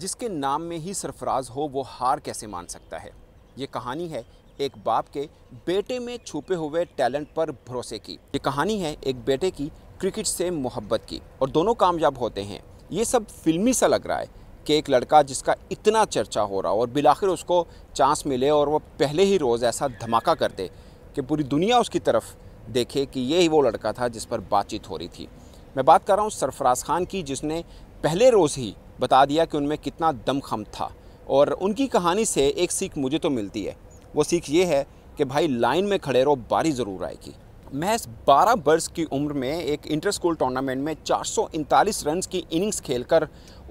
जिसके नाम में ही सरफराज हो वो हार कैसे मान सकता है ये कहानी है एक बाप के बेटे में छुपे हुए टैलेंट पर भरोसे की ये कहानी है एक बेटे की क्रिकेट से मोहब्बत की और दोनों कामयाब होते हैं ये सब फिल्मी सा लग रहा है कि एक लड़का जिसका इतना चर्चा हो रहा हो और बिलाखिर उसको चांस मिले और वह पहले ही रोज़ ऐसा धमाका कर दे कि पूरी दुनिया उसकी तरफ देखे कि ये ही वो लड़का था जिस पर बातचीत हो रही थी मैं बात कर रहा हूँ सरफराज खान की जिसने पहले रोज़ ही बता दिया कि उनमें कितना दमखम था और उनकी कहानी से एक सीख मुझे तो मिलती है वो सीख ये है कि भाई लाइन में खड़े रहो बारी ज़रूर आएगी महज 12 वर्ष की उम्र में एक इंटर स्कूल टूर्नामेंट में चार सौ की इनिंग्स खेलकर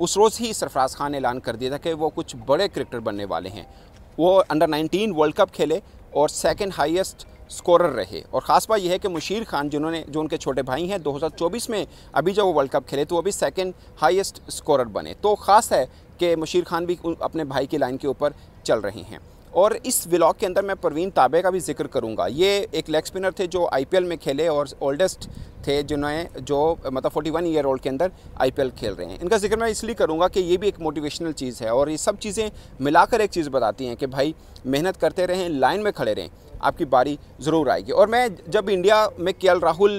उस रोज़ ही सरफराज खान ने ऐलान कर दिया था कि वो कुछ बड़े क्रिकेटर बनने वाले हैं वो अंडर 19 वर्ल्ड कप खेले और सेकेंड हाइस्ट स्कोरर रहे और ख़ास बात यह है कि मुशीर खान जिन्होंने जो उनके छोटे भाई हैं 2024 में अभी जब वो वर्ल्ड कप खेले तो वो भी सेकंड हाईएस्ट स्कोरर बने तो ख़ास है कि मुशीर खान भी अपने भाई की लाइन के ऊपर चल रहे हैं और इस व्लॉग के अंदर मैं परवीन ताबे का भी जिक्र करूंगा ये एक लेग स्पिनर थे जो आईपीएल में खेले और ओल्डेस्ट थे जिन्होंने जो मतलब 41 ईयर ओल्ड के अंदर आईपीएल खेल रहे हैं इनका जिक्र मैं इसलिए करूँगा कि ये भी एक मोटिवेशनल चीज़ है और ये सब चीज़ें मिलाकर एक चीज़ बताती हैं कि भाई मेहनत करते रहें लाइन में खड़े रहें आपकी बारी ज़रूर आएगी और मैं जब इंडिया में के राहुल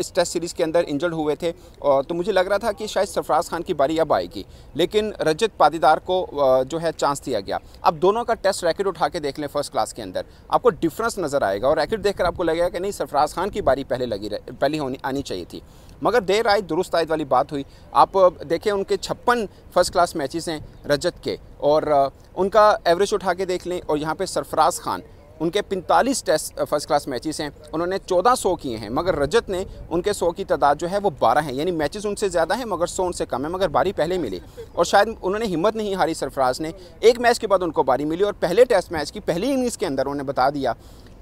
इस टेस्ट सीरीज़ के अंदर इंजर्ड हुए थे तो मुझे लग रहा था कि शायद सरफराज खान की बारी अब आएगी लेकिन रजत पादीदार को जो है चांस दिया गया अब दोनों का टेस्ट रैकेट उठा के देख लें फर्स्ट क्लास के अंदर आपको डिफरेंस नज़र आएगा और रैकेट देखकर आपको लगेगा कि नहीं सरफराज खान की बारी पहले लगी पहली होनी होनी आनी चाहिए थी मगर देर आए दुरुस्त आयद वाली बात हुई आप देखें उनके छप्पन फर्स्ट क्लास मैचेस हैं रजत के और उनका एवरेज उठा के देख लें और यहाँ पे सरफराज खान उनके 45 टेस्ट फर्स्ट क्लास मैचेस हैं उन्होंने चौदह सौ किए हैं मगर रजत ने उनके सौ की तादाद जो है वो 12 है यानी मैचेस उनसे ज़्यादा हैं मगर सौ उनसे कम है मगर बारी पहले मिली और शायद उन्होंने हिम्मत नहीं हारी सरफराज ने एक मैच के बाद उनको बारी मिली और पहले टेस्ट मैच की पहली इनिंग्स के अंदर उन्होंने बता दिया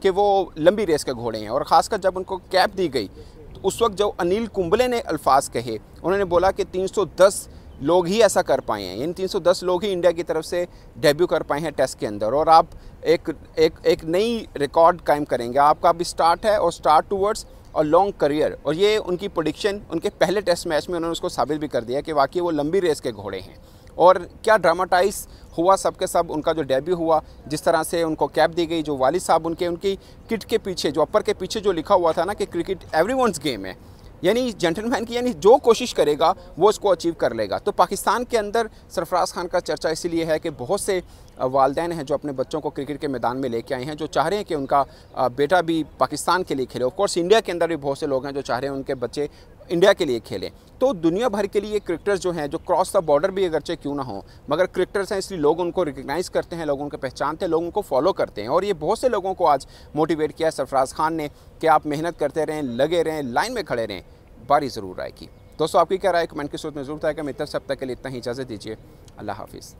कि वो लंबी रेस के घोड़े हैं और ख़ासकर जब उनको कैप दी गई तो उस वक्त जो अनिल कुंबले ने अल्फाज कहे उन्होंने बोला कि 310 लोग ही ऐसा कर पाए हैं इन 310 लोग ही इंडिया की तरफ से डेब्यू कर पाए हैं टेस्ट के अंदर और आप एक एक एक नई रिकॉर्ड कायम करेंगे आपका अभी स्टार्ट है और स्टार्ट टूवर्ड्स और लॉन्ग करियर और ये उनकी प्रोडिक्शन उनके पहले टेस्ट मैच में उन्होंने उसको साबित भी कर दिया कि वाकई वो लंबी रेस के घोड़े हैं और क्या ड्रामाटाइज हुआ सबके सब उनका जो डेब्यू हुआ जिस तरह से उनको कैप दी गई जो वाली साहब उनके उनकी किट के पीछे जो अपर के पीछे जो लिखा हुआ था ना कि क्रिकेट एवरी गेम है यानी जेंटलमैन की यानी जो कोशिश करेगा वो उसको अचीव कर लेगा तो पाकिस्तान के अंदर सरफराज खान का चर्चा इसीलिए है कि बहुत से वालदेन हैं जो अपने बच्चों को क्रिकेट के मैदान में लेके आए हैं जो चाह रहे हैं कि उनका बेटा भी पाकिस्तान के लिए खेले कोर्स इंडिया के अंदर भी बहुत से लोग हैं जो चाह रहे हैं उनके बच्चे इंडिया के लिए खेलें तो दुनिया भर के लिए क्रिकेटर्स जो हैं जो क्रॉस द बॉर्डर भी अगरचे क्यों ना हो मगर क्रिकेटर्स हैं इसलिए लोग उनको रिकग्नाइज करते हैं लोग उनको पहचानते हैं लोग उनको फॉलो करते हैं और ये बहुत से लोगों को आज मोटिवेट किया सरफराज खान ने कि आप मेहनत करते रहें लगे रहें लाइन में खड़े रहें बारी ज़रूर आएगी दोस्तों आपकी क्या राय कमेंट की सूरत में जरूर आएगा कि तरफ से तक के लिए इतना ही इजाज़त दीजिए अल्लाह हाफिज़